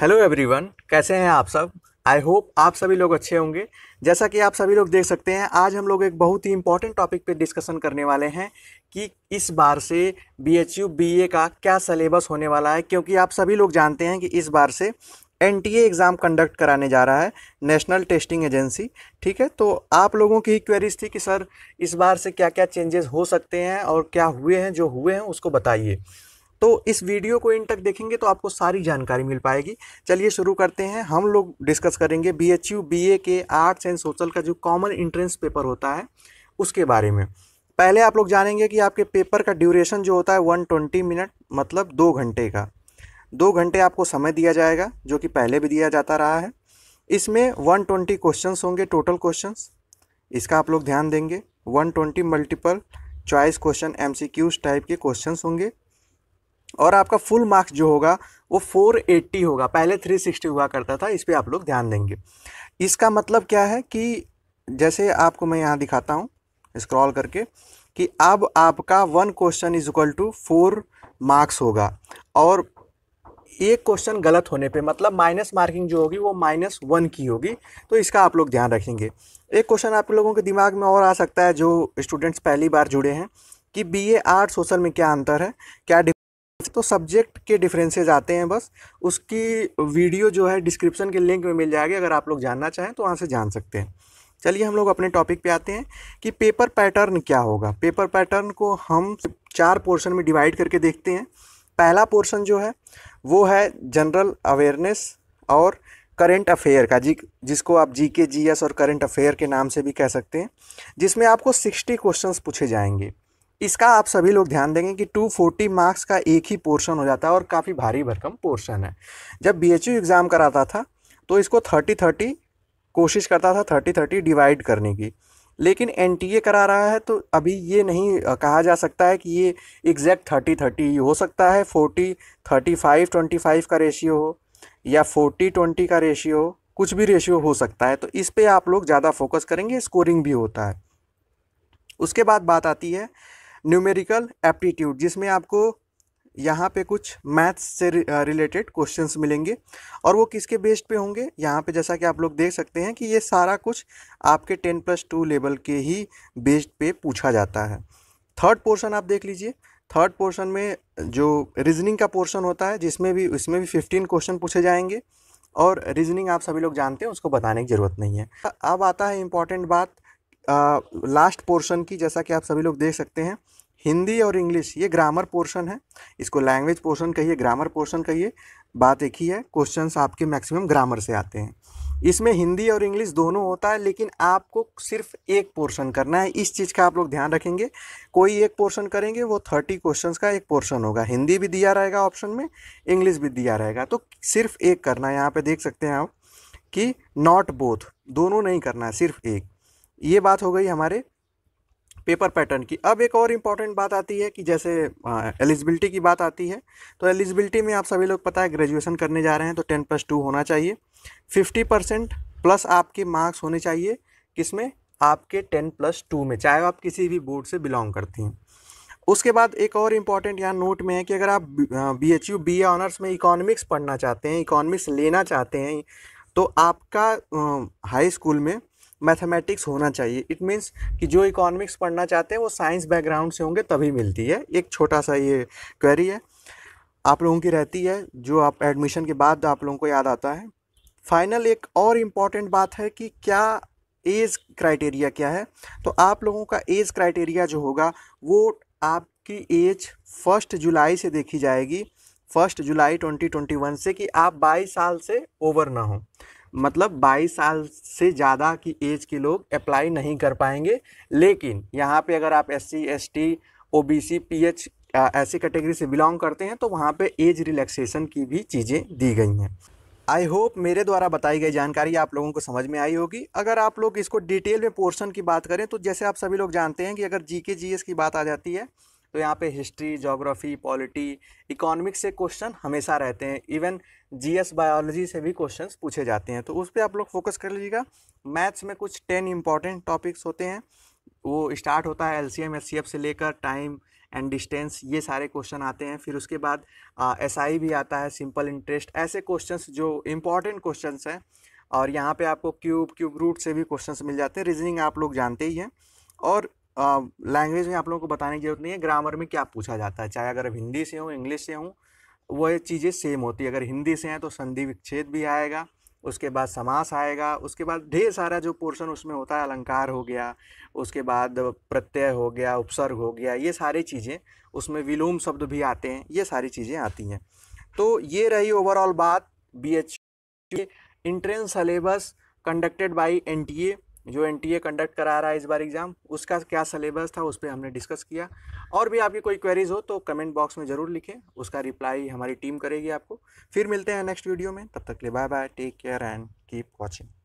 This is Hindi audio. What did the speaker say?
हेलो एवरीवन कैसे हैं आप सब आई होप आप सभी लोग अच्छे होंगे जैसा कि आप सभी लोग देख सकते हैं आज हम लोग एक बहुत ही इंपॉर्टेंट टॉपिक पे डिस्कशन करने वाले हैं कि इस बार से B H U B A का क्या सलेबस होने वाला है क्योंकि आप सभी लोग जानते हैं कि इस बार से एन टी एग्ज़ाम कंडक्ट कराने जा रहा है नेशनल टेस्टिंग एजेंसी ठीक है तो आप लोगों की क्वेरीज थी कि सर इस बार से क्या क्या चेंजेस हो सकते हैं और क्या हुए हैं जो हुए हैं उसको बताइए तो इस वीडियो को इन तक देखेंगे तो आपको सारी जानकारी मिल पाएगी चलिए शुरू करते हैं हम लोग डिस्कस करेंगे B H U B A के आर्ट्स एंड सोशल का जो कॉमन इंट्रेंस पेपर होता है उसके बारे में पहले आप लोग जानेंगे कि आपके पेपर का ड्यूरेशन जो होता है वन ट्वेंटी मिनट मतलब दो घंटे का दो घंटे आपको समय दिया जाएगा जो कि पहले भी दिया जाता रहा है इसमें वन ट्वेंटी क्वेश्चन होंगे टोटल क्वेश्चन इसका आप लोग ध्यान देंगे one twenty multiple choice question M C Qs type के क्वेश्चन होंगे और आपका फुल मार्क्स जो होगा वो 480 होगा पहले 360 हुआ करता था इस पर आप लोग ध्यान देंगे इसका मतलब क्या है कि जैसे आपको मैं यहाँ दिखाता हूँ स्क्रॉल करके कि अब आपका one question is equal to four marks होगा और एक क्वेश्चन गलत होने पे मतलब माइनस मार्किंग जो होगी वो माइनस वन की होगी तो इसका आप लोग ध्यान रखेंगे एक क्वेश्चन आप लोगों के दिमाग में और आ सकता है जो स्टूडेंट्स पहली बार जुड़े हैं कि बीए आर्ट सोशल में क्या अंतर है क्या तो सब्जेक्ट के डिफरेंसेज आते हैं बस उसकी वीडियो जो है डिस्क्रिप्शन के लिंक में मिल जाएगी अगर आप लोग जानना चाहें तो वहाँ से जान सकते हैं चलिए हम लोग अपने टॉपिक पे आते हैं कि पेपर पैटर्न क्या होगा पेपर पैटर्न को हम चार पोर्शन में डिवाइड करके देखते हैं पहला पोर्शन जो है वो है जनरल अवेयरनेस और करेंट अफेयर का जी जिसको आप जी के जी एस और करंट अफेयर के नाम से भी कह सकते हैं जिसमें आपको सिक्सटी क्वेश्चंस पूछे जाएंगे इसका आप सभी लोग ध्यान देंगे कि 240 मार्क्स का एक ही पोर्शन हो जाता है और काफ़ी भारी भरकम पोर्शन है जब बी एग्ज़ाम कराता था तो इसको 30 30 कोशिश करता था 30 30 डिवाइड करने की लेकिन एन करा रहा है तो अभी ये नहीं कहा जा सकता है कि ये एग्जैक्ट थर्टी थर्टी हो सकता है forty thirty five twenty five का रेशियो हो या फोर्टी ट्वेंटी का रेशियो हो कुछ भी रेशियो हो सकता है तो इस पर आप लोग ज़्यादा फोकस करेंगे स्कोरिंग भी होता है उसके बाद बात आती है न्यूमेरिकल एप्टीट्यूड जिसमें आपको यहाँ पे कुछ मैथ्स से रिलेटेड क्वेश्चंस uh, मिलेंगे और वो किसके बेस्ड पे होंगे यहाँ पे जैसा कि आप लोग देख सकते हैं कि ये सारा कुछ आपके टेन प्लस टू लेवल के ही बेस्ड पे पूछा जाता है थर्ड पोर्शन आप देख लीजिए थर्ड पोर्शन में जो रीजनिंग का पोर्शन होता है जिसमें भी उसमें भी फिफ्टीन क्वेश्चन पूछे जाएंगे और रीजनिंग आप सभी लोग जानते हैं उसको बताने की ज़रूरत नहीं है अब आता है इम्पॉर्टेंट बात लास्ट पोर्शन की जैसा कि आप सभी लोग देख सकते हैं हिंदी और इंग्लिश ये ग्रामर पोर्शन है इसको लैंग्वेज पोर्शन कहिए ग्रामर पोर्शन कहिए बात एक ही है क्वेश्चंस आपके मैक्सिमम ग्रामर से आते हैं इसमें हिंदी और इंग्लिश दोनों होता है लेकिन आपको सिर्फ एक पोर्शन करना है इस चीज़ का आप लोग ध्यान रखेंगे कोई एक पोर्शन करेंगे वो थर्टी क्वेश्चंस का एक पोर्शन होगा हिंदी भी दिया रहेगा ऑप्शन में इंग्लिश भी दिया रहेगा तो सिर्फ एक करना है यहाँ पे देख सकते हैं आप कि नॉट बोथ दोनों नहीं करना है सिर्फ एक ये बात हो गई हमारे पेपर पैटर्न की अब एक और इम्पॉर्टेंट बात आती है कि जैसे एलिजिबिलिटी की बात आती है तो एलिजिबिलिटी में आप सभी लोग पता है ग्रेजुएशन करने जा रहे हैं तो टेन प्लस टू होना चाहिए फिफ्टी परसेंट प्लस आपके मार्क्स होने चाहिए किसमें आपके टेन प्लस टू में चाहे आप किसी भी बोर्ड से बिलोंग करती हैं उसके बाद एक और इम्पॉर्टेंट यहाँ नोट में है कि अगर आप B H U B A honours में इकोनॉमिक्स पढ़ना चाहते हैं इकोनॉमिक्स लेना चाहते हैं तो आपका हाई स्कूल में मैथमेटिक्स होना चाहिए इट मीन्स कि जो इकोनॉमिक्स पढ़ना चाहते हैं वो साइंस बैकग्राउंड से होंगे तभी मिलती है एक छोटा सा ये क्वेरी है आप लोगों की रहती है जो आप एडमिशन के बाद आप लोगों को याद आता है फाइनल एक और इम्पॉर्टेंट बात है कि क्या एज क्राइटेरिया क्या है तो आप लोगों का एज क्राइटेरिया जो होगा वो आपकी एज फर्स्ट जुलाई से देखी जाएगी फर्स्ट जुलाई 2021 से कि आप 22 साल से ओवर ना हो मतलब 22 साल से ज़्यादा की एज के लोग अप्लाई नहीं कर पाएंगे लेकिन यहाँ पे अगर आप S C S T O B C P H ऐसी कैटेगरी से बिलोंग करते हैं तो वहाँ पे एज रिलैक्सेशन की भी चीज़ें दी गई हैं आई होप मेरे द्वारा बताई गई जानकारी आप लोगों को समझ में आई होगी अगर आप लोग इसको डिटेल में पोर्शन की बात करें तो जैसे आप सभी लोग जानते हैं कि अगर जी के जी एस की बात आ जाती है तो यहाँ पे हिस्ट्री जोग्राफ़ी पॉलिटी इकोनॉमिक्स से क्वेश्चन हमेशा रहते हैं इवन जीएस बायोलॉजी से भी क्वेश्चंस पूछे जाते हैं तो उस पर आप लोग फोकस कर लीजिएगा मैथ्स में कुछ टेन इंपॉर्टेंट टॉपिक्स होते हैं वो स्टार्ट होता है L C M S C F से लेकर टाइम एंड डिस्टेंस ये सारे क्वेश्चन आते हैं फिर उसके बाद एस आई भी आता है सिंपल इंटरेस्ट ऐसे क्वेश्चंस जो इम्पॉर्टेंट क्वेश्चंस हैं और यहाँ पे आपको क्यूब क्यूब रूट से भी क्वेश्चंस मिल जाते हैं रीजनिंग आप लोग जानते ही हैं और लैंग्वेज में आप लोगों को बताने की जरूरत नहीं है ग्रामर में क्या पूछा जाता है चाहे अगर हिंदी से हों इंग्लिश से हों वो चीज़ें सेम होती है अगर हिंदी से हैं तो संधि विच्छेद भी आएगा उसके बाद समास आएगा उसके बाद ढेर सारा जो पोर्शन उसमें होता है अलंकार हो गया उसके बाद प्रत्यय हो गया उपसर्ग हो गया ये सारी चीज़ें उसमें विलोम शब्द भी आते हैं ये सारी चीज़ें आती हैं तो ये रही ओवरऑल बात B H entrance syllabus conducted by N T A जो एन कंडक्ट करा रहा है इस बार एग्ज़ाम उसका क्या सलेबस था उस पर हमने डिस्कस किया और भी आपकी कोई क्वेरीज हो तो कमेंट बॉक्स में ज़रूर लिखें उसका रिप्लाई हमारी टीम करेगी आपको फिर मिलते हैं नेक्स्ट वीडियो में तब तक के लिए bye bye take care and keep watching